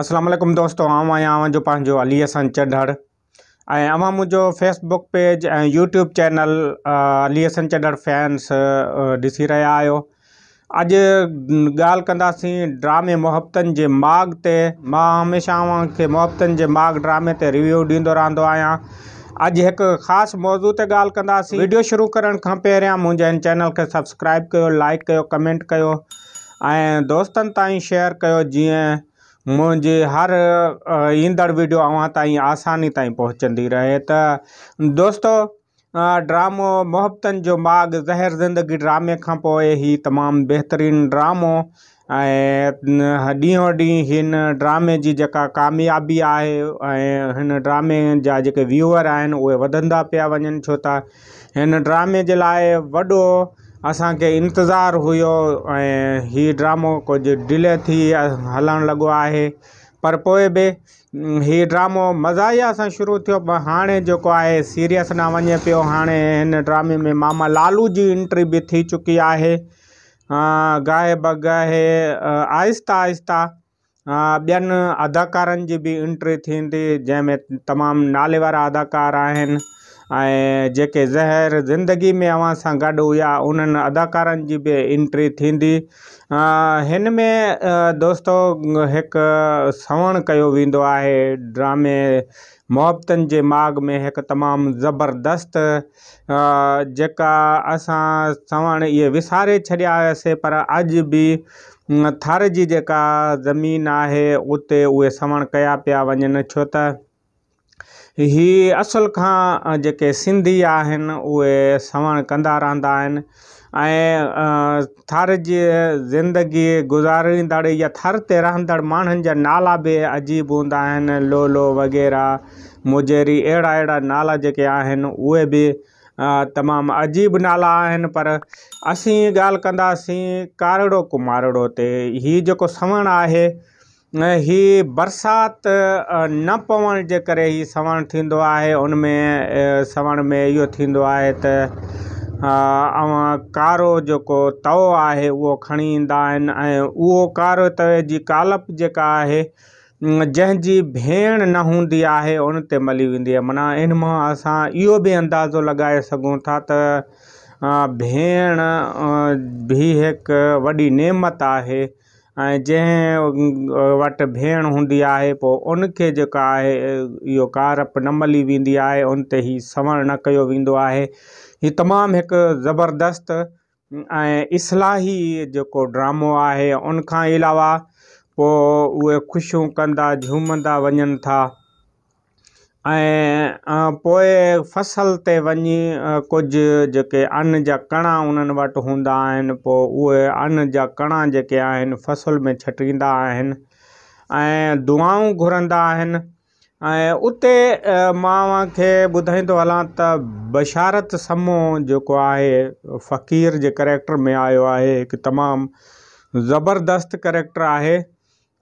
আসসালামু আলাইকুম দোস্তো আম আয়া আয়া যে পঞ্জো আলী হাসান চডড় আ আমো মুজো ফেসবুক পেজ আ ইউটিউব চ্যানেল আলী হাসান চডড় ফ্যান্স ডিসি রয়া আयो আজ গাল কন্দাসি ড্রামে মুফতান জে মাগ তে মা হামে শাওয়া কে মুফতান জে মাগ ড্রামে তে রিভিউ দিندو রান্দো আয়া আজ এক খাস মওজউ তে গাল কন্দাসি ভিডিও শুরু করণ কা পহরিয়া মুঞ্জ চ্যানেল কে সাবস্ক্রাইব কয়ো লাইক কয়ো কমেন্ট কয়ো আ দোস্তন তাই শেয়ার কয়ো জি मुझे हर ईंदड़ वीडियो अव्हां ताईं आसानी ताईं पहुचंदी रहे त दोस्तों ड्रामो मोहब्बत जो माग ज़हर ज़िंदगी ड्रामे का ही तमाम बेहतरीन ड्रामो ऐं ॾींहों ॾींहुं हिन ड्रामे जी जेका कामयाबी है ड्रामे जहाँ व्यूअर आहिनि उहे वधंदा पिया वञनि ड्रामे के लिए वो असांखे इंतजार हुयो हि ड्रामो कुछ डिले थी हलन लगो आहे पर भी बि हम्म, ड्रामो मजाया से शुरू थो पर जो है आहे सीरियस न वे पो हाँ इन ड्रामे में मामा लालू जी एंट्री भी थी चुकी आहे गाए बगाए आहिस्ता आहिस्ता बन अदाकार भी एंट्री थी जंहिंमें तमामु नाले अदाकार आहिनि ऐं जेके ज़हर ज़िंदगी में अव्हां सां गॾु हुआ उन्हनि अदाकारनि जी बि एंट्री थींदी हिन में दोस्तो हिकु सवण कयो वेंदो आहे ड्रामे मुहबतनि जे माग में हिकु तमामु ज़बरदस्त जेका असां सवण इहे विसारे छॾियासीं पर अॼु बि थर जी जेका ज़मीन आहे उते उहे सवण कया पिया वञनि छो त हीअ असल खां जेके सिंधी आहिनि उहे सवण कंदा रहंदा आहिनि ऐं थर जी ज़िंदगी गुज़ारींदड़ या थर ते रहंदड़ माण्हुनि जा नाला बि अजीब हूंदा आहिनि लोलो वग़ैरह मुजेरी अहिड़ा अहिड़ा नाला जेके आहिनि उहे बि तमामु अजीब नाला आहिनि पर असीं ॻाल्हि कंदासीं कारड़ो कुमारड़ो ते हीउ जेको सवण आहे हीअ बरसाति न पवण जे करे हीउ सवण थींदो आहे उन में सवण में इहो थींदो आहे त कारो जेको तओ आहे उहो खणी ईंदा आहिनि ऐं उहो कारो तए जी कालप जेका आहे जंहिंजी भेण न हूंदी आहे उन ते मली वेंदी आहे माना इन मां असां इहो बि अंदाज़ो लॻाए सघूं था त भेण बि हिकु वॾी नेमत आहे ऐं जंहिं वटि भेण हूंदी आहे पोइ उनखे जेका आहे इहो कारप न मली वेंदी आहे उन ते ई सवणु न कयो वेंदो आहे हीअ तमामु हिकु ज़बरदस्त ऐं इस्लाही जेको ड्रामो आहे उनखां अलावा पोइ उहे ख़ुशियूं कंदा झूमंदा वञनि था ऐं पोइ फ़सल ते वञी कुझु जेके अन जा कणा उन्हनि वटि हूंदा आहिनि पोइ उहे अन जा कणा जेके आहिनि फ़सुल में छटींदा आहिनि ऐं दुआऊं घुरंदा आहिनि ऐं उते मां खे ॿुधाईंदो हलां त बशारत समोह जेको आहे फ़क़ीर जे करेक्टर में आयो आहे हिकु तमामु ज़बरदस्त करेक्टर आहे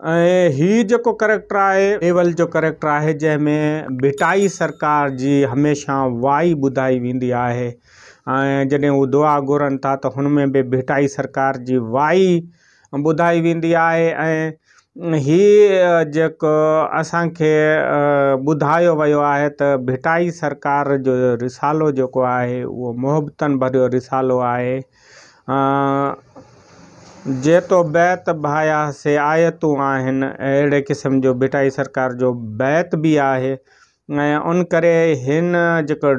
ऐं हीअ जेको कैरेक्टर आहे लेवल जो करेक्टर आहे जंहिंमें भिटाई सरकार जी हमेशह वाई ॿुधाई वेंदी आहे ऐं जॾहिं हू दुआ घुरनि था त हुनमें बि भिटाई सरकार जी वाई ॿुधाई वेंदी आहे ऐं हीअ जेको असांखे ॿुधायो वियो आहे त भिटाई सरकार जो रिसालो जेको आहे उहो मोहबतनि भरियो रिसालो आहे तो बैत भाया से आयतू आन अड़े क़िस्म जो बिटाई सरकार जो बैत भी है उन करे हिन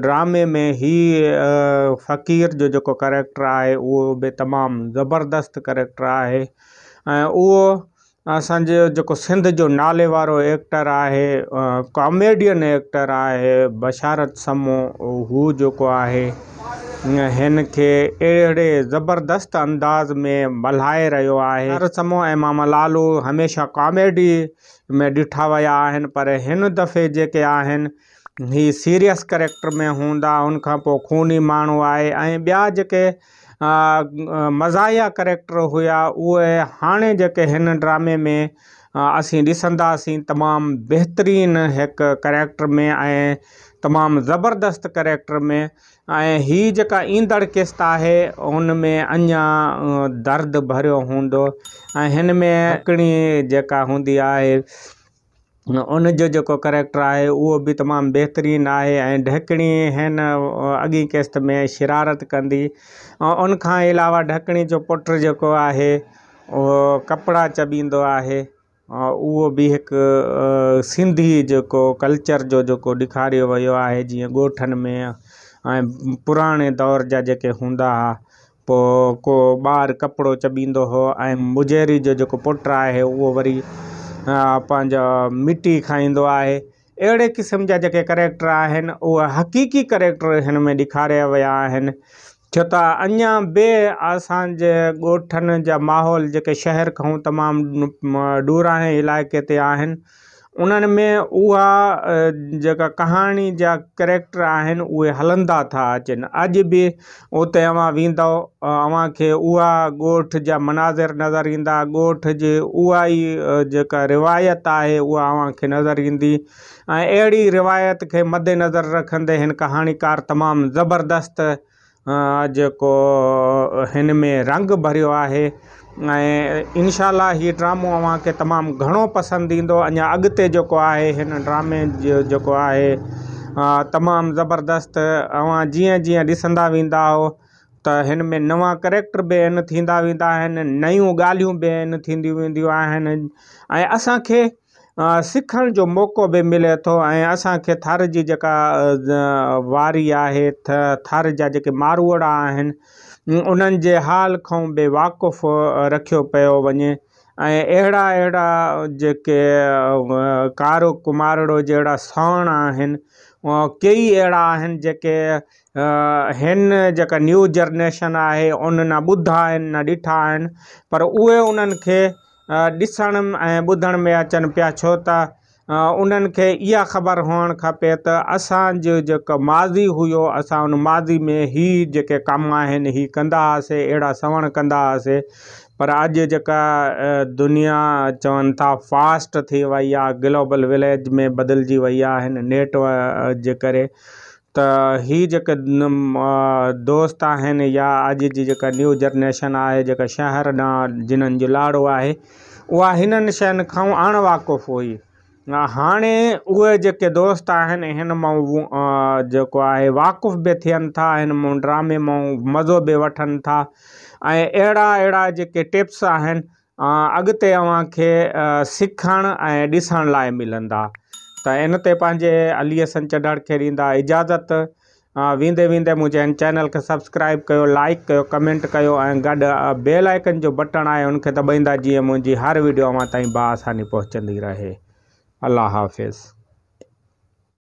ड्रामे में हीउ फ़क़ीर जो जो करैक्टर है वो भी तमाम ज़बरदस्त करैक्टर है वो असांजो जेको सिंध जो नाले वारो एक्टर आहे कॉमेडियन एक्टर आहे बशारत समो हू जेको आहे हिन खे अहिड़े ज़बरदस्त अंदाज़ में मल्हाए रहियो आहे भारत समो ऐं मामा लालू हमेशह कॉमेडी में ॾिठा विया आहिनि पर हिन दफ़े जेके आहिनि हीअ सीरियस करेक्टर में हूंदा हुनखां पोइ खूनी माण्हू आहे ऐं ॿिया जेके मज़ाया करेक्टर हुआ उहे हाणे जेके हिन ड्रामे में असीं ॾिसंदासीं तमामु बहितरीनु हिकु कैरेक्टर में ऐं तमामु ज़बरदस्त करेक्टर में ऐं हीअ जेका ईंदड़ क़िस्त आहे हुन में अञा दर्दु भरियो हूंदो ऐं हिन में हिकिड़ी जेका हूंदी आहे उन जो जेको कैरेक्टर आहे उहो बि तमामु बहितरीन आहे ऐं ढकिणी हिन अॻी किस्त में शिरारत कंदी ऐं उन खां अलावा ढकिणी जो पुटु जेको आहे उहो कपिड़ा चॿींदो आहे ऐं उहो बि हिकु सिंधी जेको कल्चर जो जेको ॾेखारियो वियो आहे जीअं ॻोठनि में ऐं पुराणे दौर जा जेके हूंदा हुआ पोइ को ॿारु कपिड़ो चॿींदो हुओ ऐं मुजहरी जो जेको पुटु आहे उहो वरी पंहिंजो मिटी खाईंदो आहे अहिड़े क़िस्म जा जेके करेक्टर आहिनि उहे हक़ीकी करेक्टर हिन में ॾेखारिया विया आहिनि छो त अञा बि असांजे ॻोठनि जा माहौल जेके शहर खां तमामु दूरि आहे इलाइक़े ते आहिनि उन्हनि में उहा जेका कहाणी जा कैरेक्टर आहिनि उहे हलंदा था अचनि अॼु बि उते अवां वेंदव खे उहा ॻोठ जा मनाज़िर नज़र ईंदा ॻोठ जे उहा ई जेका रिवायत आहे उहा खे नज़र ईंदी ऐं अहिड़ी रिवायत खे मदेनज़र रखंदे हिन कहाणीकार तमामु ज़बरदस्तु जेको हिन में रंग भरियो आहे ऐं इनशा हीअ ड्रामो अव्हांखे तमामु घणो पसंदि ईंदो अञा अॻिते जेको आहे हिन ड्रामे जो जेको आहे तमामु ज़बरदस्त अव्हां जीअं जीअं ॾिसंदा वेंदा आहियो त हिन में नवां कैरेक्टर बि आहिनि थींदा वेंदा आहिनि नयूं ॻाल्हियूं बि आहिनि थींदियूं वेंदियूं आहिनि ऐं असांखे सिखण जो मौक़ो बि मिले थो ऐं असांखे थर जी जेका वारी आहे थर जा जेके मारूड़ा आहिनि उन्हनि जे हाल खां बि वाक़ुफ़ु रखियो पियो वञे ऐं अहिड़ा अहिड़ा जेके कारो कुमारो जहिड़ा सण आहिनि कई अहिड़ा आहिनि जेके हिन जेका न्यू जनरेशन आहे उन न ॿुधा आहिनि न ॾिठा आहिनि पर उहे उन्हनि खे ॾिसण ऐं ॿुधण में अचनि पिया छो त उन्हनि खे इहा ख़बर हुअणु खपे त असांजो माज़ी हुयो असां उन माज़ी में हीअ जेके कम आहिनि हीअ कंदा हुआसीं अहिड़ा सवण कंदा हुआसीं पर अॼु जेका दुनिया चवनि था फास्ट थी वई आहे ग्लोबल विलेज में बदिलिजी वई आहे हिन नेट जे करे त हीअ जेके दोस्त आहिनि या अॼु जी जेका न्यू जनरेशन आहे जेका शहर ॾांहुं जिन्हनि जो लाड़ो आहे उहा हिननि शयुनि खां अणवाकुफ़ु हुई हाणे उहे जेके दोस्त आहिनि हिन माण्हू जेको आहे वाक़ुफ़ बि थियनि था हिनमां ड्रामे मां मज़ो बि वठनि था ऐं अहिड़ा अहिड़ा जेके टिप्स आहिनि अॻिते अव्हांखे सिखणु ऐं ॾिसण लाइ मिलंदा त इन ते पंहिंजे अलीअ सन खे ॾींदा इजाज़त वेंदे वेंदे मुंहिंजे चैनल खे सब्सक्राइब कयो लाइक कयो कमेंट कयो ऐं गॾु जो बटण आहे हुनखे दॿाईंदा जीअं मुंहिंजी हर वीडियो अवां ताईं बा पहुचंदी रहे अल्लाह हाफिज़